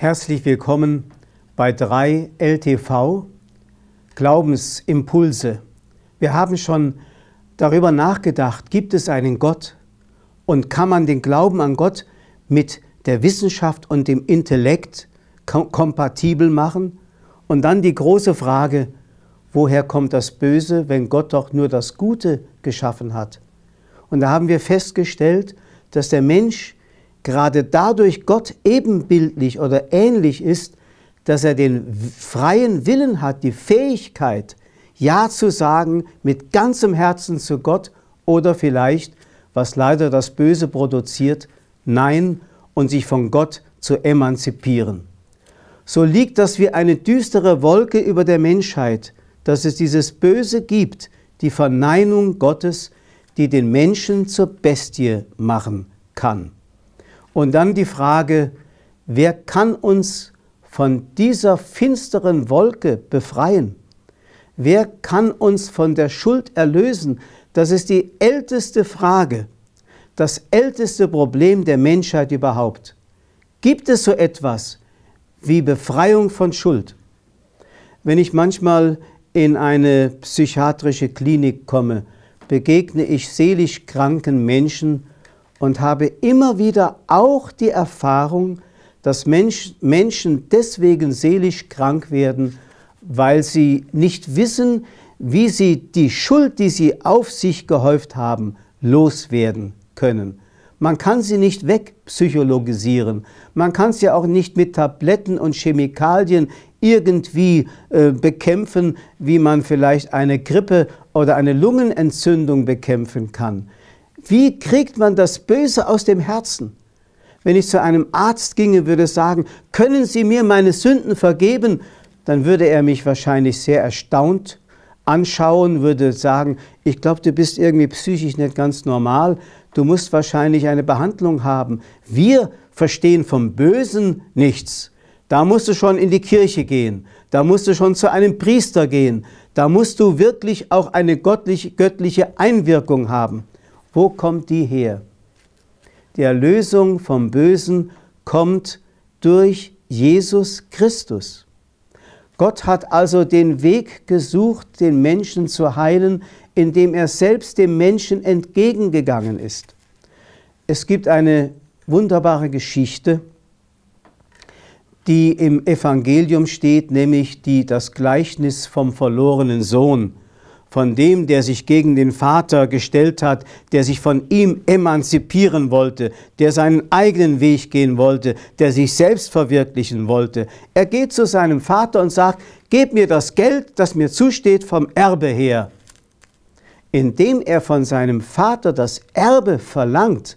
Herzlich willkommen bei 3 LTV Glaubensimpulse. Wir haben schon darüber nachgedacht, gibt es einen Gott und kann man den Glauben an Gott mit der Wissenschaft und dem Intellekt kom kompatibel machen? Und dann die große Frage, woher kommt das Böse, wenn Gott doch nur das Gute geschaffen hat? Und da haben wir festgestellt, dass der Mensch gerade dadurch Gott ebenbildlich oder ähnlich ist, dass er den freien Willen hat, die Fähigkeit, Ja zu sagen mit ganzem Herzen zu Gott oder vielleicht, was leider das Böse produziert, Nein und sich von Gott zu emanzipieren. So liegt das wie eine düstere Wolke über der Menschheit, dass es dieses Böse gibt, die Verneinung Gottes, die den Menschen zur Bestie machen kann. Und dann die Frage, wer kann uns von dieser finsteren Wolke befreien? Wer kann uns von der Schuld erlösen? Das ist die älteste Frage, das älteste Problem der Menschheit überhaupt. Gibt es so etwas wie Befreiung von Schuld? Wenn ich manchmal in eine psychiatrische Klinik komme, begegne ich selig kranken Menschen, und habe immer wieder auch die Erfahrung, dass Mensch, Menschen deswegen seelisch krank werden, weil sie nicht wissen, wie sie die Schuld, die sie auf sich gehäuft haben, loswerden können. Man kann sie nicht wegpsychologisieren. Man kann sie auch nicht mit Tabletten und Chemikalien irgendwie äh, bekämpfen, wie man vielleicht eine Grippe oder eine Lungenentzündung bekämpfen kann. Wie kriegt man das Böse aus dem Herzen? Wenn ich zu einem Arzt ginge, würde sagen, können Sie mir meine Sünden vergeben? Dann würde er mich wahrscheinlich sehr erstaunt anschauen, würde sagen, ich glaube, du bist irgendwie psychisch nicht ganz normal, du musst wahrscheinlich eine Behandlung haben. Wir verstehen vom Bösen nichts. Da musst du schon in die Kirche gehen, da musst du schon zu einem Priester gehen, da musst du wirklich auch eine göttliche Einwirkung haben. Wo kommt die her? Die Erlösung vom Bösen kommt durch Jesus Christus. Gott hat also den Weg gesucht, den Menschen zu heilen, indem er selbst dem Menschen entgegengegangen ist. Es gibt eine wunderbare Geschichte, die im Evangelium steht, nämlich die das Gleichnis vom verlorenen Sohn von dem, der sich gegen den Vater gestellt hat, der sich von ihm emanzipieren wollte, der seinen eigenen Weg gehen wollte, der sich selbst verwirklichen wollte. Er geht zu seinem Vater und sagt, Gebt mir das Geld, das mir zusteht vom Erbe her. Indem er von seinem Vater das Erbe verlangt,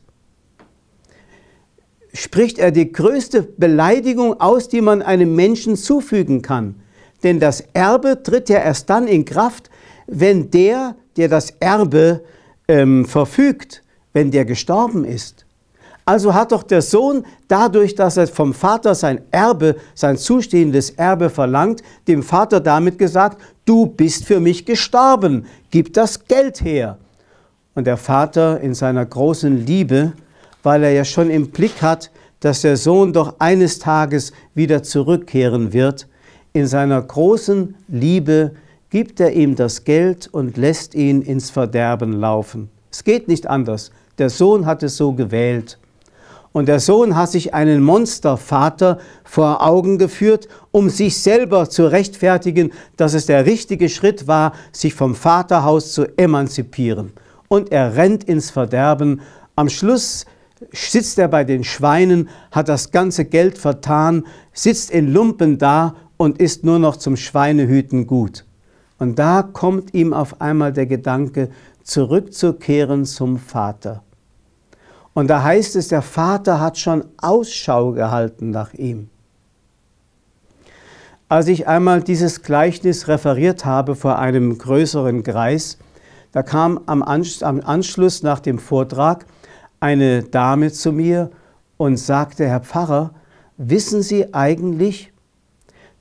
spricht er die größte Beleidigung aus, die man einem Menschen zufügen kann. Denn das Erbe tritt ja erst dann in Kraft, wenn der, der das Erbe ähm, verfügt, wenn der gestorben ist. Also hat doch der Sohn dadurch, dass er vom Vater sein Erbe, sein zustehendes Erbe verlangt, dem Vater damit gesagt, du bist für mich gestorben, gib das Geld her. Und der Vater in seiner großen Liebe, weil er ja schon im Blick hat, dass der Sohn doch eines Tages wieder zurückkehren wird, in seiner großen Liebe gibt er ihm das Geld und lässt ihn ins Verderben laufen. Es geht nicht anders. Der Sohn hat es so gewählt. Und der Sohn hat sich einen Monstervater vor Augen geführt, um sich selber zu rechtfertigen, dass es der richtige Schritt war, sich vom Vaterhaus zu emanzipieren. Und er rennt ins Verderben. Am Schluss sitzt er bei den Schweinen, hat das ganze Geld vertan, sitzt in Lumpen da und ist nur noch zum Schweinehüten gut. Und da kommt ihm auf einmal der Gedanke, zurückzukehren zum Vater. Und da heißt es, der Vater hat schon Ausschau gehalten nach ihm. Als ich einmal dieses Gleichnis referiert habe vor einem größeren Kreis, da kam am Anschluss nach dem Vortrag eine Dame zu mir und sagte, Herr Pfarrer, wissen Sie eigentlich,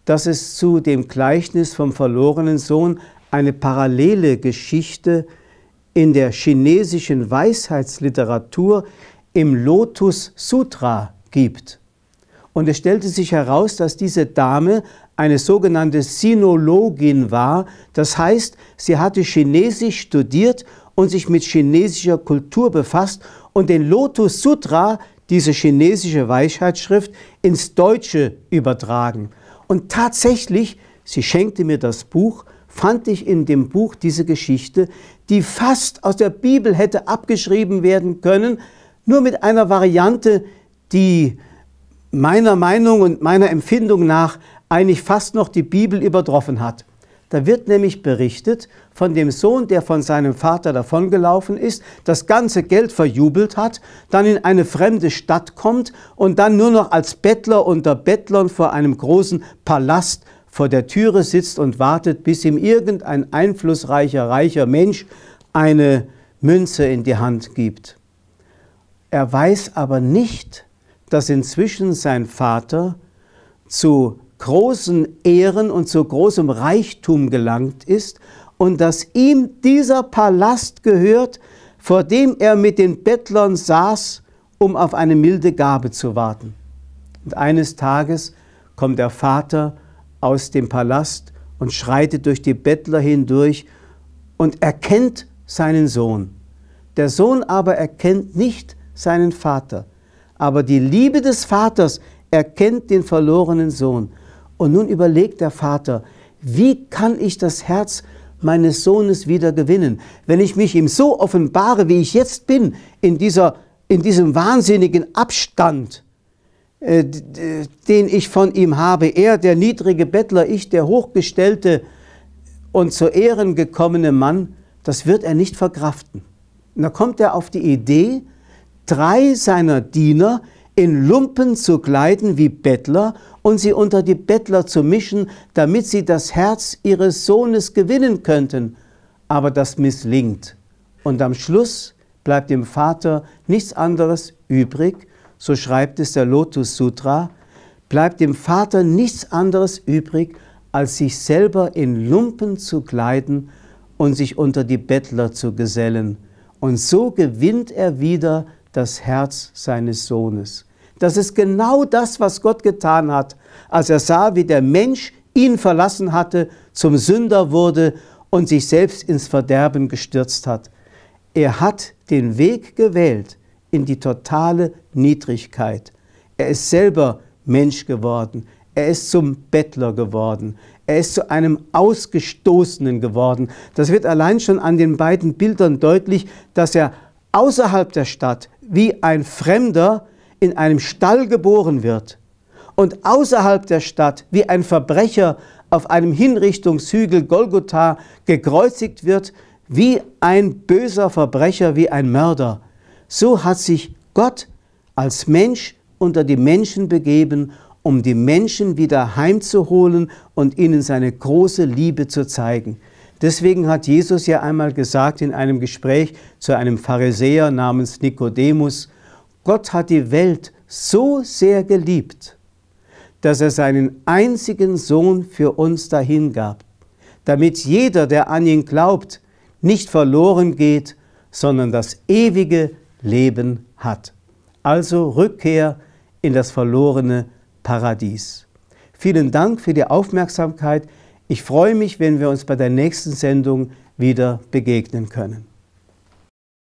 dass es zu dem Gleichnis vom verlorenen Sohn eine parallele Geschichte in der chinesischen Weisheitsliteratur im Lotus Sutra gibt. Und es stellte sich heraus, dass diese Dame eine sogenannte Sinologin war. Das heißt, sie hatte Chinesisch studiert und sich mit chinesischer Kultur befasst und den Lotus Sutra, diese chinesische Weisheitsschrift, ins Deutsche übertragen. Und tatsächlich, sie schenkte mir das Buch, fand ich in dem Buch diese Geschichte, die fast aus der Bibel hätte abgeschrieben werden können, nur mit einer Variante, die meiner Meinung und meiner Empfindung nach eigentlich fast noch die Bibel übertroffen hat. Da wird nämlich berichtet von dem Sohn, der von seinem Vater davongelaufen ist, das ganze Geld verjubelt hat, dann in eine fremde Stadt kommt und dann nur noch als Bettler unter Bettlern vor einem großen Palast vor der Türe sitzt und wartet, bis ihm irgendein einflussreicher, reicher Mensch eine Münze in die Hand gibt. Er weiß aber nicht, dass inzwischen sein Vater zu großen Ehren und zu großem Reichtum gelangt ist und dass ihm dieser Palast gehört, vor dem er mit den Bettlern saß, um auf eine milde Gabe zu warten. Und eines Tages kommt der Vater aus dem Palast und schreitet durch die Bettler hindurch und erkennt seinen Sohn. Der Sohn aber erkennt nicht seinen Vater, aber die Liebe des Vaters erkennt den verlorenen Sohn. Und nun überlegt der Vater, wie kann ich das Herz meines Sohnes wieder gewinnen, wenn ich mich ihm so offenbare, wie ich jetzt bin, in, dieser, in diesem wahnsinnigen Abstand, äh, den ich von ihm habe. Er, der niedrige Bettler, ich, der hochgestellte und zu Ehren gekommene Mann, das wird er nicht verkraften. Und da kommt er auf die Idee, drei seiner Diener, in Lumpen zu kleiden wie Bettler und sie unter die Bettler zu mischen, damit sie das Herz ihres Sohnes gewinnen könnten. Aber das misslingt. Und am Schluss bleibt dem Vater nichts anderes übrig, so schreibt es der Lotus Sutra, bleibt dem Vater nichts anderes übrig, als sich selber in Lumpen zu kleiden und sich unter die Bettler zu gesellen. Und so gewinnt er wieder das Herz seines Sohnes. Das ist genau das, was Gott getan hat, als er sah, wie der Mensch ihn verlassen hatte, zum Sünder wurde und sich selbst ins Verderben gestürzt hat. Er hat den Weg gewählt in die totale Niedrigkeit. Er ist selber Mensch geworden. Er ist zum Bettler geworden. Er ist zu einem Ausgestoßenen geworden. Das wird allein schon an den beiden Bildern deutlich, dass er außerhalb der Stadt wie ein Fremder in einem Stall geboren wird und außerhalb der Stadt wie ein Verbrecher auf einem Hinrichtungshügel Golgotha gekreuzigt wird, wie ein böser Verbrecher, wie ein Mörder, so hat sich Gott als Mensch unter die Menschen begeben, um die Menschen wieder heimzuholen und ihnen seine große Liebe zu zeigen. Deswegen hat Jesus ja einmal gesagt in einem Gespräch zu einem Pharisäer namens Nikodemus, Gott hat die Welt so sehr geliebt, dass er seinen einzigen Sohn für uns dahingab, damit jeder, der an ihn glaubt, nicht verloren geht, sondern das ewige Leben hat. Also Rückkehr in das verlorene Paradies. Vielen Dank für die Aufmerksamkeit. Ich freue mich, wenn wir uns bei der nächsten Sendung wieder begegnen können.